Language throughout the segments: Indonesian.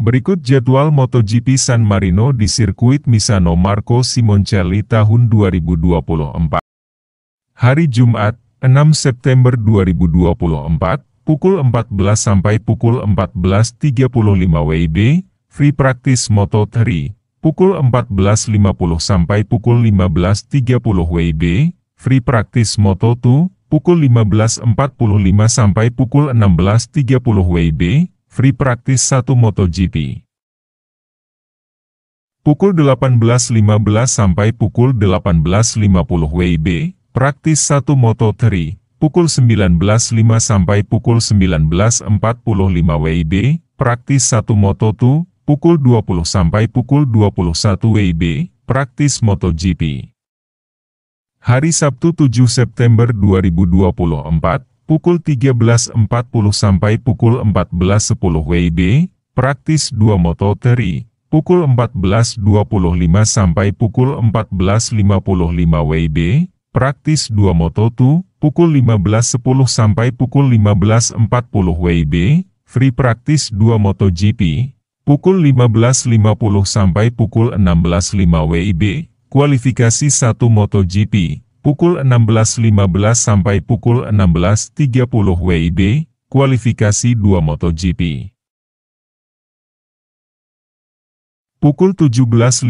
Berikut jadwal MotoGP San Marino di sirkuit Misano Marco Simoncelli tahun 2024. Hari Jumat, 6 September 2024, pukul 14 sampai pukul 14.35 WIB, Free Practice Moto3, pukul 14.50 sampai pukul 15.30 WIB, Free Practice Moto2, pukul 15.45 sampai pukul 16.30 WIB, Free Practice 1 MotoGP. Pukul 18.15 sampai pukul 18.50 WIB, Praktis 1 Moto3, pukul 19.05 sampai pukul 19.45 WIB, Praktis 1 Moto2, pukul 20 sampai pukul 21 WIB, Praktis MotoGP. Hari Sabtu 7 September 2024, pukul 13.40 sampai pukul 14.10 WIB, praktis 2 Moto Teri, pukul 14.25 sampai pukul 14.55 WIB, praktis 2 Moto Tu, pukul 15.10 sampai pukul 15.40 WIB, free praktis 2 MotoGP, pukul 15.50 sampai pukul 16.05 WIB, kualifikasi 1 MotoGP pukul 16.15 sampai pukul 16.30 WIB, kualifikasi 2 MotoGP. Pukul 17.50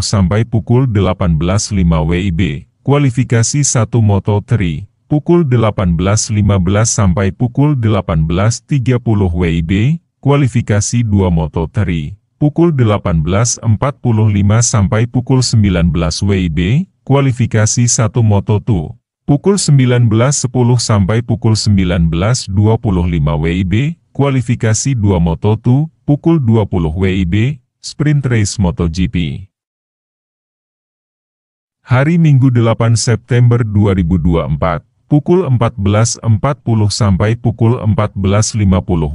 sampai pukul 18.05 WIB, kualifikasi 1 Moto3, pukul 18.15 sampai pukul 18.30 WIB, kualifikasi 2 Moto3, pukul 18.45 sampai pukul 19 WIB, kualifikasi 1 Moto2. Pukul 19.10 sampai pukul 19.25 WIB, kualifikasi 2 Moto2, pukul 20 WIB, Sprint Race MotoGP. Hari Minggu 8 September 2024, pukul 14.40 sampai pukul 14.50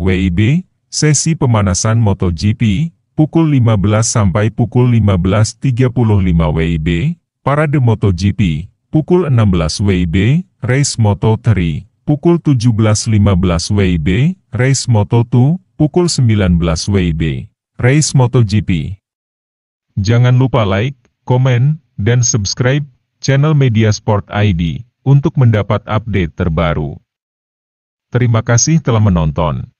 WIB, sesi pemanasan MotoGP, pukul 15 sampai pukul 15.35 WIB, Parade MotoGP, pukul 16 WIB, Race Moto 3, pukul 17.15 WIB, Race Moto 2, pukul 19 WIB, Race MotoGP. Jangan lupa like, komen, dan subscribe channel Media Sport ID untuk mendapat update terbaru. Terima kasih telah menonton.